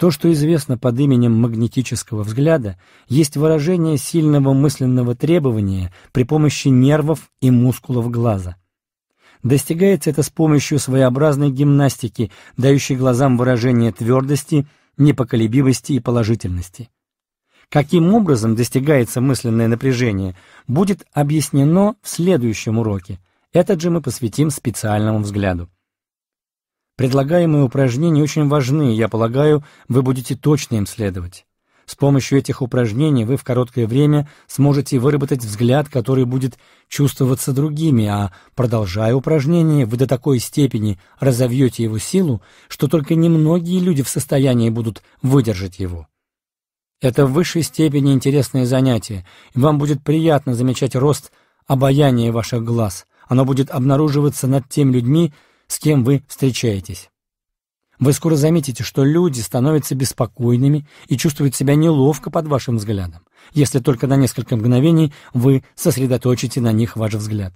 То, что известно под именем магнетического взгляда, есть выражение сильного мысленного требования при помощи нервов и мускулов глаза. Достигается это с помощью своеобразной гимнастики, дающей глазам выражение твердости, непоколебимости и положительности. Каким образом достигается мысленное напряжение, будет объяснено в следующем уроке. Этот же мы посвятим специальному взгляду. Предлагаемые упражнения очень важны, я полагаю, вы будете точно им следовать. С помощью этих упражнений вы в короткое время сможете выработать взгляд, который будет чувствоваться другими, а продолжая упражнение, вы до такой степени разовьете его силу, что только немногие люди в состоянии будут выдержать его. Это в высшей степени интересное занятие, и вам будет приятно замечать рост обаяния ваших глаз. Оно будет обнаруживаться над теми людьми, с кем вы встречаетесь. Вы скоро заметите, что люди становятся беспокойными и чувствуют себя неловко под вашим взглядом, если только на несколько мгновений вы сосредоточите на них ваш взгляд.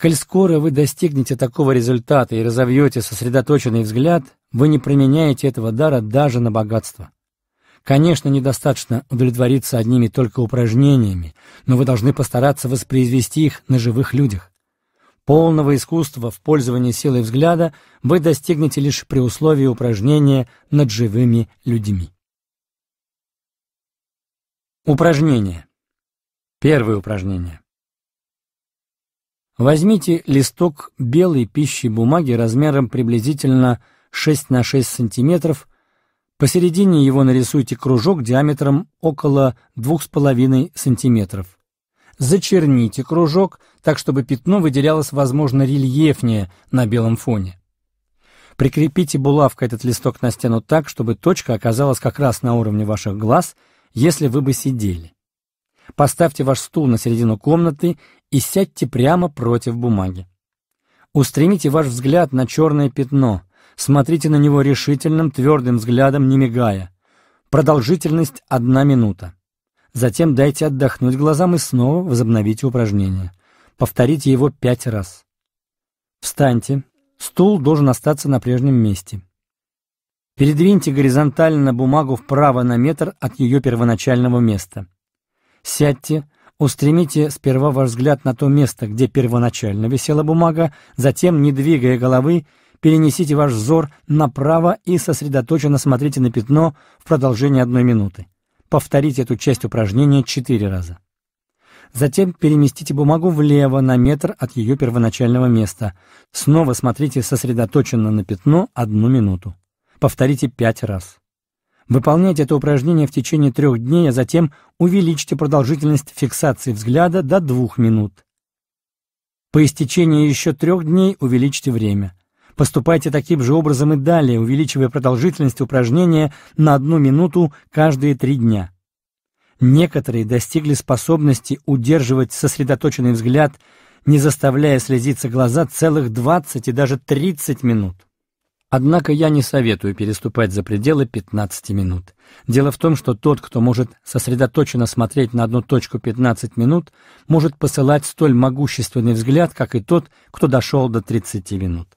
Коль скоро вы достигнете такого результата и разовьете сосредоточенный взгляд, вы не применяете этого дара даже на богатство. Конечно, недостаточно удовлетвориться одними только упражнениями, но вы должны постараться воспроизвести их на живых людях. Полного искусства в пользовании силой взгляда вы достигнете лишь при условии упражнения над живыми людьми. Упражнение. Первое упражнение. Возьмите листок белой пищей бумаги размером приблизительно 6 на 6 сантиметров, посередине его нарисуйте кружок диаметром около 2,5 сантиметров зачерните кружок, так чтобы пятно выделялось, возможно, рельефнее на белом фоне. Прикрепите булавкой этот листок на стену так, чтобы точка оказалась как раз на уровне ваших глаз, если вы бы сидели. Поставьте ваш стул на середину комнаты и сядьте прямо против бумаги. Устремите ваш взгляд на черное пятно, смотрите на него решительным, твердым взглядом, не мигая. Продолжительность – одна минута. Затем дайте отдохнуть глазам и снова возобновите упражнение. Повторите его пять раз. Встаньте. Стул должен остаться на прежнем месте. Передвиньте горизонтально бумагу вправо на метр от ее первоначального места. Сядьте, устремите сперва ваш взгляд на то место, где первоначально висела бумага, затем, не двигая головы, перенесите ваш взор направо и сосредоточенно смотрите на пятно в продолжении одной минуты повторить эту часть упражнения 4 раза. Затем переместите бумагу влево на метр от ее первоначального места. Снова смотрите сосредоточенно на пятно одну минуту. Повторите 5 раз. Выполняйте это упражнение в течение трех дней, а затем увеличьте продолжительность фиксации взгляда до двух минут. По истечении еще трех дней увеличьте время. Поступайте таким же образом и далее, увеличивая продолжительность упражнения на одну минуту каждые три дня. Некоторые достигли способности удерживать сосредоточенный взгляд, не заставляя слезиться глаза целых 20 и даже 30 минут. Однако я не советую переступать за пределы 15 минут. Дело в том, что тот, кто может сосредоточенно смотреть на одну точку 15 минут, может посылать столь могущественный взгляд, как и тот, кто дошел до 30 минут.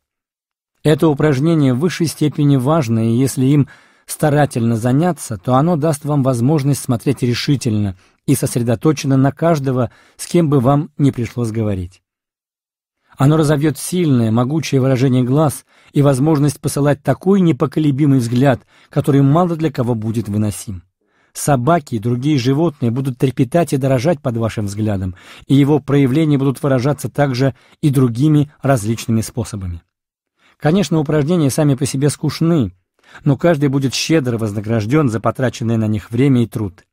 Это упражнение в высшей степени важно, и если им старательно заняться, то оно даст вам возможность смотреть решительно и сосредоточенно на каждого, с кем бы вам не пришлось говорить. Оно разовьет сильное, могучее выражение глаз и возможность посылать такой непоколебимый взгляд, который мало для кого будет выносим. Собаки и другие животные будут трепетать и дорожать под вашим взглядом, и его проявления будут выражаться также и другими различными способами. Конечно, упражнения сами по себе скучны, но каждый будет щедро вознагражден за потраченное на них время и труд.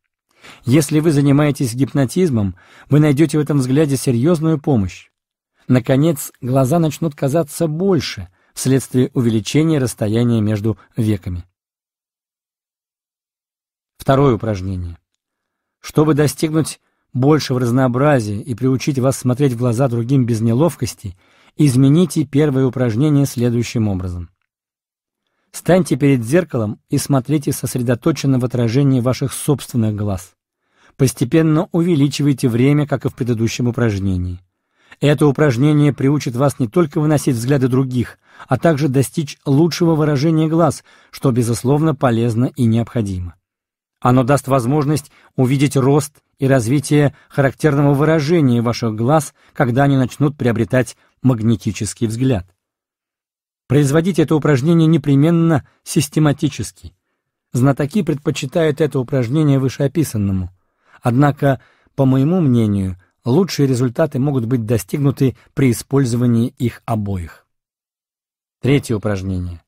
Если вы занимаетесь гипнотизмом, вы найдете в этом взгляде серьезную помощь. Наконец, глаза начнут казаться больше вследствие увеличения расстояния между веками. Второе упражнение. Чтобы достигнуть большего разнообразия и приучить вас смотреть в глаза другим без неловкости – измените первое упражнение следующим образом. Станьте перед зеркалом и смотрите сосредоточенно в отражении ваших собственных глаз. Постепенно увеличивайте время, как и в предыдущем упражнении. Это упражнение приучит вас не только выносить взгляды других, а также достичь лучшего выражения глаз, что, безусловно, полезно и необходимо. Оно даст возможность увидеть рост и развитие характерного выражения ваших глаз, когда они начнут приобретать магнетический взгляд. Производить это упражнение непременно систематически. Знатоки предпочитают это упражнение вышеописанному. Однако, по моему мнению, лучшие результаты могут быть достигнуты при использовании их обоих. Третье упражнение.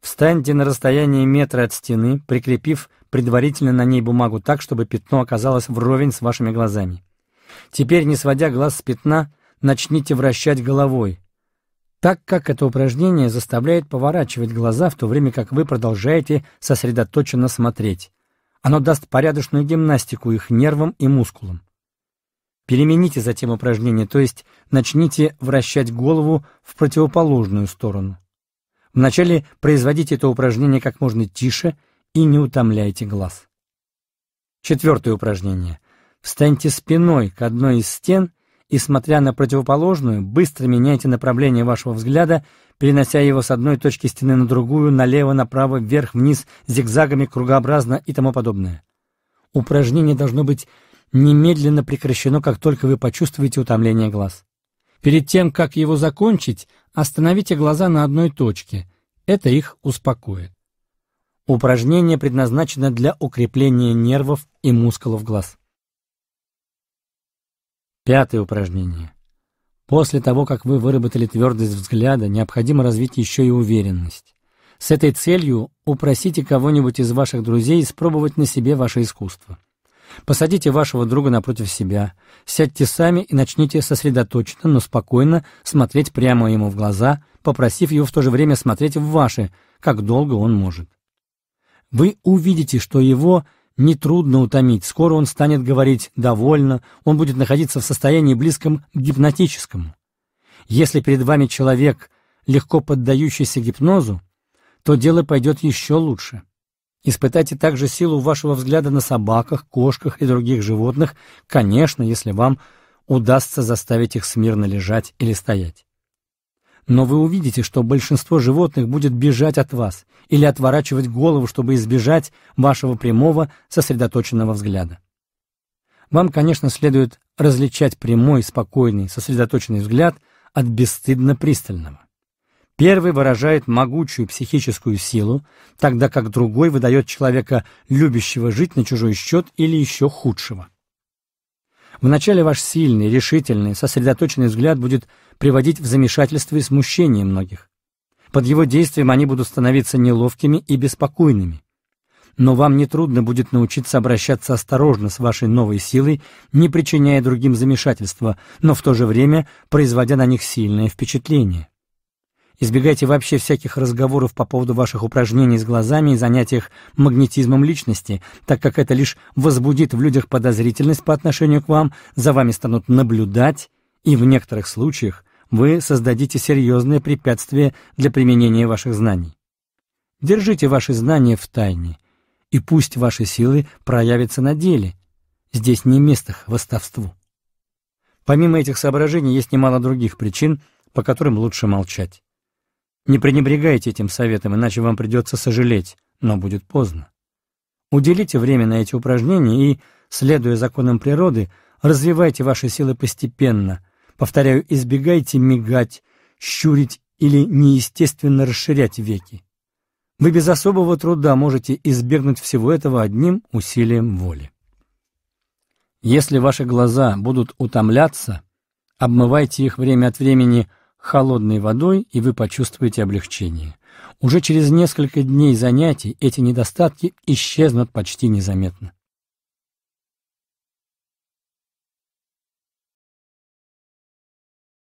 Встаньте на расстоянии метра от стены, прикрепив предварительно на ней бумагу так, чтобы пятно оказалось вровень с вашими глазами. Теперь, не сводя глаз с пятна, начните вращать головой, так как это упражнение заставляет поворачивать глаза, в то время как вы продолжаете сосредоточенно смотреть. Оно даст порядочную гимнастику их нервам и мускулам. Перемените затем упражнение, то есть начните вращать голову в противоположную сторону. Вначале производите это упражнение как можно тише и не утомляйте глаз. Четвертое упражнение. Встаньте спиной к одной из стен и, смотря на противоположную, быстро меняйте направление вашего взгляда, перенося его с одной точки стены на другую, налево, направо, вверх, вниз, зигзагами, кругообразно и тому подобное. Упражнение должно быть немедленно прекращено, как только вы почувствуете утомление глаз. Перед тем, как его закончить, остановите глаза на одной точке. Это их успокоит. Упражнение предназначено для укрепления нервов и мускулов глаз. Пятое упражнение. После того, как вы выработали твердость взгляда, необходимо развить еще и уверенность. С этой целью упросите кого-нибудь из ваших друзей испробовать на себе ваше искусство. Посадите вашего друга напротив себя, сядьте сами и начните сосредоточенно, но спокойно смотреть прямо ему в глаза, попросив его в то же время смотреть в ваши, как долго он может. Вы увидите, что его нетрудно утомить. Скоро он станет говорить «довольно», он будет находиться в состоянии близком к гипнотическому. Если перед вами человек, легко поддающийся гипнозу, то дело пойдет еще лучше. Испытайте также силу вашего взгляда на собаках, кошках и других животных, конечно, если вам удастся заставить их смирно лежать или стоять но вы увидите, что большинство животных будет бежать от вас или отворачивать голову, чтобы избежать вашего прямого сосредоточенного взгляда. Вам, конечно, следует различать прямой, спокойный, сосредоточенный взгляд от бесстыдно пристального. Первый выражает могучую психическую силу, тогда как другой выдает человека, любящего жить на чужой счет или еще худшего. Вначале ваш сильный, решительный, сосредоточенный взгляд будет приводить в замешательство и смущение многих. Под его действием они будут становиться неловкими и беспокойными. Но вам нетрудно будет научиться обращаться осторожно с вашей новой силой, не причиняя другим замешательства, но в то же время производя на них сильное впечатление. Избегайте вообще всяких разговоров по поводу ваших упражнений с глазами и занятий магнетизмом личности, так как это лишь возбудит в людях подозрительность по отношению к вам, за вами станут наблюдать, и в некоторых случаях вы создадите серьезные препятствия для применения ваших знаний. Держите ваши знания в тайне, и пусть ваши силы проявятся на деле. Здесь не место хвостовству. Помимо этих соображений есть немало других причин, по которым лучше молчать. Не пренебрегайте этим советом, иначе вам придется сожалеть, но будет поздно. Уделите время на эти упражнения и, следуя законам природы, развивайте ваши силы постепенно. Повторяю, избегайте мигать, щурить или неестественно расширять веки. Вы без особого труда можете избегнуть всего этого одним усилием воли. Если ваши глаза будут утомляться, обмывайте их время от времени – холодной водой, и вы почувствуете облегчение. Уже через несколько дней занятий эти недостатки исчезнут почти незаметно.